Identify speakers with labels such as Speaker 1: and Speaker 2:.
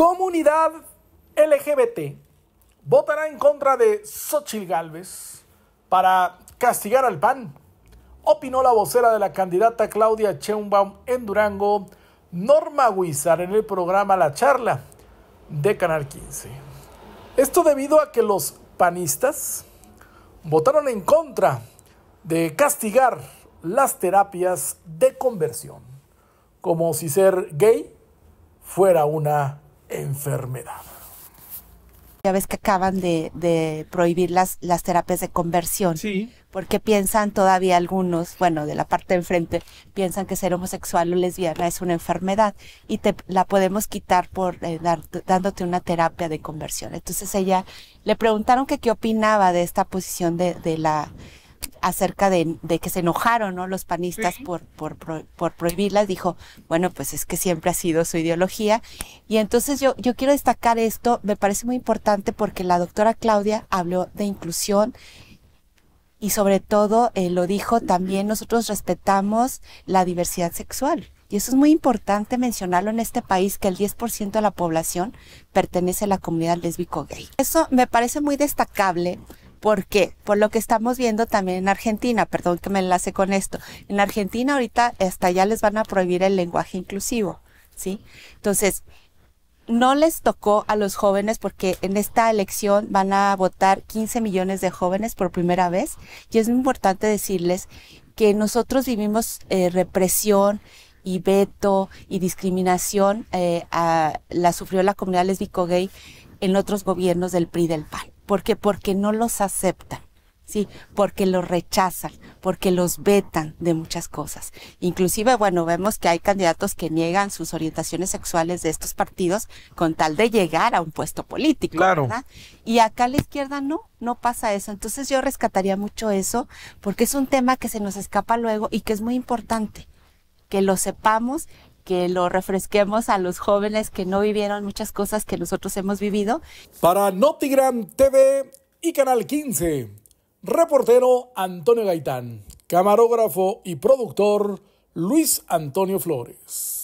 Speaker 1: Comunidad LGBT votará en contra de Xochitl Gálvez para castigar al PAN. Opinó la vocera de la candidata Claudia Sheinbaum en Durango, Norma Huizar, en el programa La Charla de Canal 15. Esto debido a que los panistas votaron en contra de castigar las terapias de conversión, como si ser gay fuera una enfermedad.
Speaker 2: Ya ves que acaban de, prohibir las, las, terapias de conversión. Sí. Porque piensan todavía algunos, bueno, de la parte de enfrente, piensan que ser homosexual o lesbiana es una enfermedad y te la podemos quitar por eh, dar, dándote una terapia de conversión. Entonces ella le preguntaron que qué opinaba de esta posición de, de la acerca de, que se enojaron los panistas por, por, prohibirlas, dijo, bueno, pues es que siempre ha sido su ideología. Y entonces yo, quiero destacar esto, me parece muy importante porque la doctora Claudia habló de inclusión y sobre todo eh, lo dijo también, nosotros respetamos la diversidad sexual. Y eso es muy importante mencionarlo en este país, que el 10% de la población pertenece a la comunidad lésbico-gay. Eso me parece muy destacable ¿Por qué? Por lo que estamos viendo también en Argentina, perdón que me enlace con esto. En Argentina ahorita hasta ya les van a prohibir el lenguaje inclusivo, ¿sí? Entonces, no les tocó a los jóvenes porque en esta elección van a votar 15 millones de jóvenes por primera vez y es muy importante decirles que nosotros vivimos eh, represión y veto y discriminación, eh, a, la sufrió la comunidad lesbico gay en otros gobiernos del PRI del PAN. ¿Por qué? Porque no los aceptan. Sí, porque los rechazan, porque los vetan de muchas cosas. Inclusive, bueno, vemos que hay candidatos que niegan sus orientaciones sexuales de estos partidos con tal de llegar a un puesto político. Y acá a la izquierda no, no pasa eso. Entonces yo rescataría mucho eso porque es un tema que se nos escapa luego y que es muy importante que lo sepamos que lo refresquemos a los jóvenes que no vivieron muchas cosas que nosotros hemos vivido.
Speaker 1: Para Notigram TV y Canal 15, reportero Antonio Gaitán, camarógrafo y productor Luis Antonio Flores.